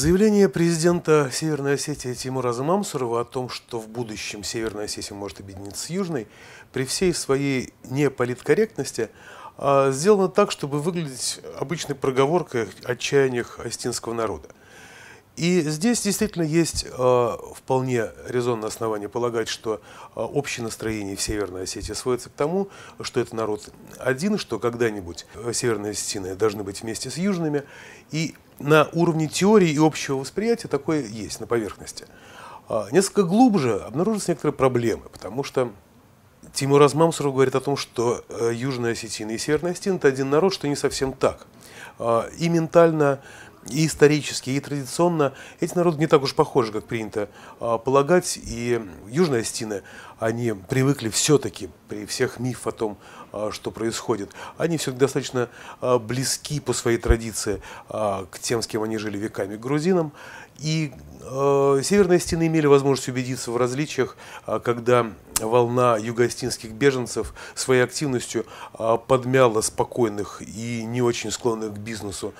Заявление президента Северной Осетии Тимура Замамсурова о том, что в будущем Северная Осетия может объединиться с Южной, при всей своей неполиткорректности а, сделано так, чтобы выглядеть обычной проговоркой о отчаяниях осетинского народа. И здесь действительно есть э, вполне резонное основание полагать, что а, общее настроение в Северной Осетии сводится к тому, что это народ один, что когда-нибудь Северные Осетины должны быть вместе с Южными. И на уровне теории и общего восприятия такое есть на поверхности. А, несколько глубже обнаружатся некоторые проблемы, потому что Тимур Азмамсуров говорит о том, что э, Южная Осетина и Северная Осетина – это один народ, что не совсем так. А, и ментально и исторически, и традиционно эти народы не так уж похожи, как принято а, полагать. И Южная Остины, они привыкли все-таки при всех миф о том, а, что происходит. Они все-таки достаточно а, близки по своей традиции к тем, с кем они жили веками, к грузинам. И э, северные стены имели возможность убедиться в различиях, когда волна югостинских беженцев своей активностью подмяла спокойных и не очень склонных к бизнесу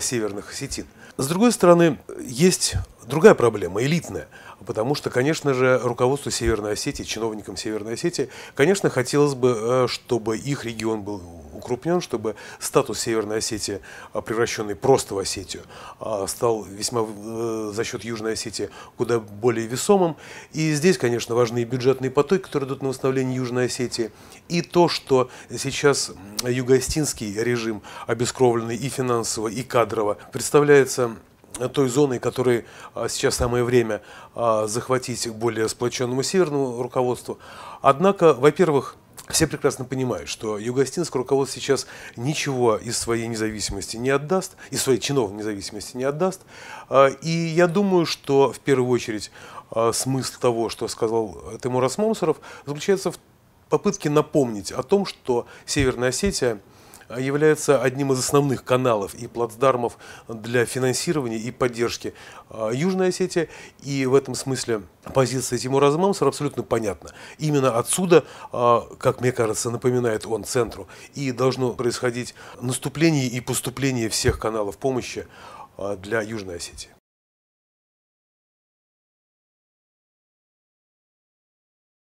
северных сетин. С другой стороны, есть другая проблема, элитная. Потому что, конечно же, руководству Северной Осетии, чиновникам Северной Осетии, конечно, хотелось бы, э, чтобы их регион был укрупнен, чтобы статус Северной Осетии, а, превращенный просто в Осетию, а, стал весьма э, за счет Южной Осетии куда более весомым. И здесь, конечно, важны бюджетные потоки, которые идут на восстановление Южной Осетии, и то, что сейчас югоостинский режим, обескровленный и финансово, и кадрово, представляется э, той зоной, которой а, сейчас самое время захватить более сплоченному северному руководству. Однако, во-первых, все прекрасно понимают, что Югостинск руководство сейчас ничего из своей независимости не отдаст, из своей чиновной независимости не отдаст. А, и я думаю, что в первую очередь а, смысл того, что сказал Тимур Асмомсоров, заключается в попытке напомнить о том, что Северная Осетия – а, является одним из основных каналов и плацдармов для финансирования и поддержки а, Южной Осетии. И в этом смысле позиция Тимура Азмамсера абсолютно понятна. Именно отсюда, а, как мне кажется, напоминает он центру, и должно происходить наступление и поступление всех каналов помощи для Южной Осетии.